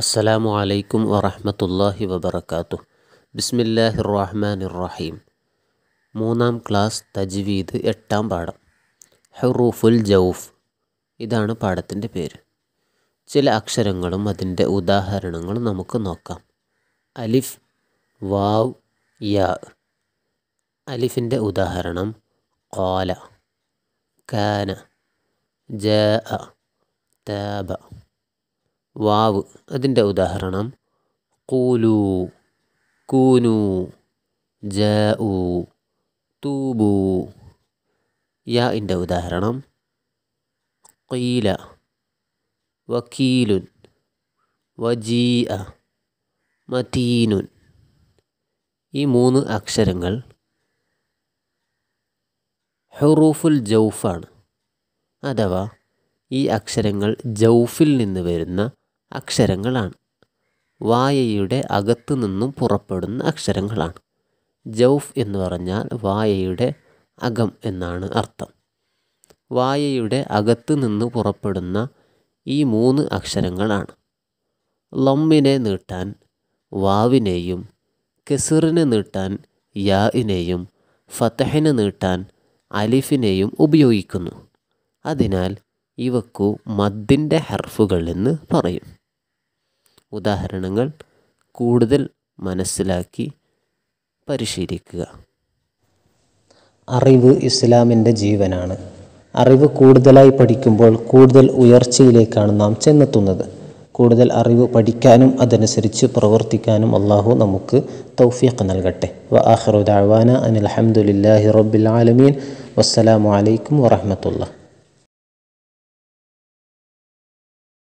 അസ്സലാമു അലൈക്കും വറഹമത്തല്ലാഹി വബർക്കാത്തു ബിസ്മില്ലാഹി റഹ്മാൻ റഹീം മൂന്നാം ക്ലാസ് തജ്വീദ് എട്ടാം പാഠം ഹെറൂഫുൽ ജൗഫ് ഇതാണ് പാഠത്തിൻ്റെ പേര് ചില അക്ഷരങ്ങളും അതിൻ്റെ ഉദാഹരണങ്ങളും നമുക്ക് നോക്കാം അലിഫ് വാവ് യാ അലിഫിൻ്റെ ഉദാഹരണം കോല കാന ജ തബ വാവ് അതിൻ്റെ ഉദാഹരണം കൂലു കൂനു ജാഉ തൂബു യാഇൻ്റെ ഉദാഹരണം വക്കീലുൻ വജീ വജീഅ മതീനുൻ ഈ മൂന്ന് അക്ഷരങ്ങൾ ഹുറൂഫുൽ ജൗഫാണ് അഥവാ ഈ അക്ഷരങ്ങൾ ജൗഫിൽ നിന്ന് വരുന്ന അക്ഷരങ്ങളാണ് വായയുടെ അകത്തു നിന്നും പുറപ്പെടുന്ന അക്ഷരങ്ങളാണ് ജൗഫ് എന്ന് പറഞ്ഞാൽ വായയുടെ അകം എന്നാണ് അർത്ഥം വായയുടെ അകത്തു നിന്ന് പുറപ്പെടുന്ന ഈ മൂന്ന് അക്ഷരങ്ങളാണ് ലമ്മിനെ നീട്ടാൻ വാവിനെയും കെസിറിനെ നീട്ടാൻ യാഇനെയും ഫത്തഹിനെ നീട്ടാൻ അലിഫിനെയും ഉപയോഗിക്കുന്നു അതിനാൽ ഇവക്കു മദ്ദിൻ്റെ ഹർഫുകൾ എന്ന് പറയും ഉദാഹരണങ്ങൾ കൂടുതൽ മനസ്സിലാക്കി പരിശീലിക്കുക അറിവ് ഇസ്ലാമിൻ്റെ ജീവനാണ് അറിവ് കൂടുതലായി പഠിക്കുമ്പോൾ കൂടുതൽ ഉയർച്ചയിലേക്കാണ് നാം ചെന്നെത്തുന്നത് കൂടുതൽ അറിവ് പഠിക്കാനും അതനുസരിച്ച് പ്രവർത്തിക്കാനും അള്ളാഹു നമുക്ക് തൗഫീഖ് നൽകട്ടെ വ അനിൽ അഹമ്മദില്ലാഹി റബ്ബിൽ ആലമീൻ വസ്സലാമലൈക്കും വറഹമത്തുള്ള